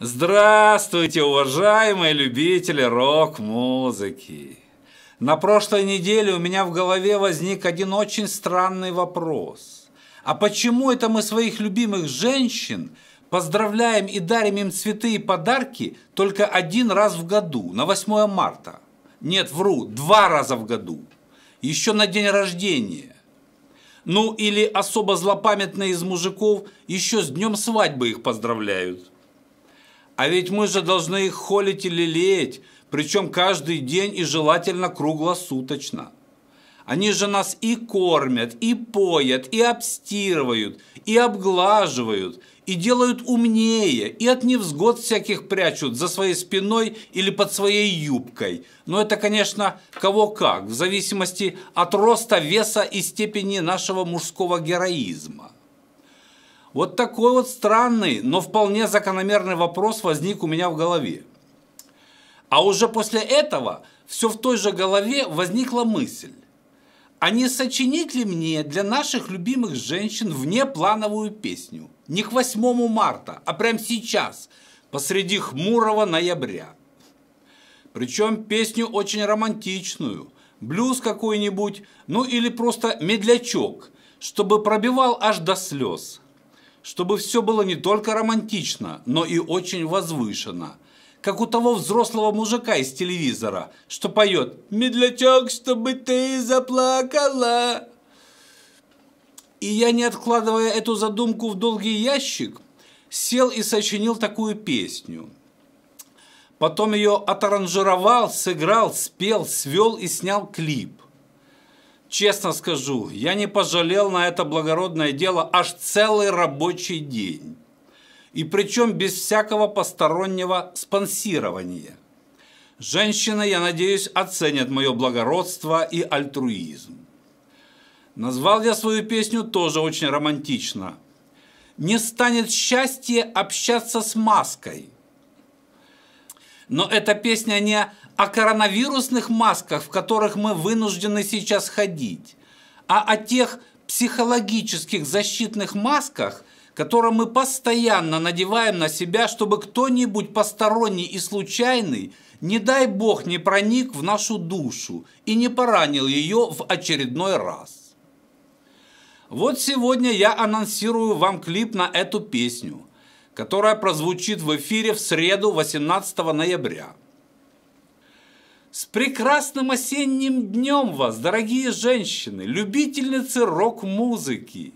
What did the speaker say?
Здравствуйте, уважаемые любители рок-музыки! На прошлой неделе у меня в голове возник один очень странный вопрос. А почему это мы своих любимых женщин поздравляем и дарим им цветы и подарки только один раз в году, на 8 марта? Нет, вру, два раза в году. Еще на день рождения. Ну или особо злопамятные из мужиков еще с днем свадьбы их поздравляют – а ведь мы же должны их холить или леять, причем каждый день и желательно круглосуточно. Они же нас и кормят, и поят, и обстирывают, и обглаживают, и делают умнее, и от невзгод всяких прячут за своей спиной или под своей юбкой. Но это, конечно, кого как, в зависимости от роста, веса и степени нашего мужского героизма. Вот такой вот странный, но вполне закономерный вопрос возник у меня в голове. А уже после этого все в той же голове возникла мысль. А не сочинить ли мне для наших любимых женщин внеплановую песню? Не к 8 марта, а прямо сейчас, посреди хмурого ноября. Причем песню очень романтичную, блюз какой-нибудь, ну или просто медлячок, чтобы пробивал аж до слез чтобы все было не только романтично, но и очень возвышенно. Как у того взрослого мужика из телевизора, что поет «Медлячок, чтобы ты заплакала». И я, не откладывая эту задумку в долгий ящик, сел и сочинил такую песню. Потом ее отаранжировал, сыграл, спел, свел и снял клип – Честно скажу, я не пожалел на это благородное дело аж целый рабочий день. И причем без всякого постороннего спонсирования. Женщины, я надеюсь, оценят мое благородство и альтруизм. Назвал я свою песню тоже очень романтично. «Не станет счастье общаться с маской», но эта песня не о коронавирусных масках, в которых мы вынуждены сейчас ходить, а о тех психологических защитных масках, которые мы постоянно надеваем на себя, чтобы кто-нибудь посторонний и случайный, не дай бог, не проник в нашу душу и не поранил ее в очередной раз. Вот сегодня я анонсирую вам клип на эту песню – которая прозвучит в эфире в среду 18 ноября. С прекрасным осенним днем вас, дорогие женщины, любительницы рок-музыки!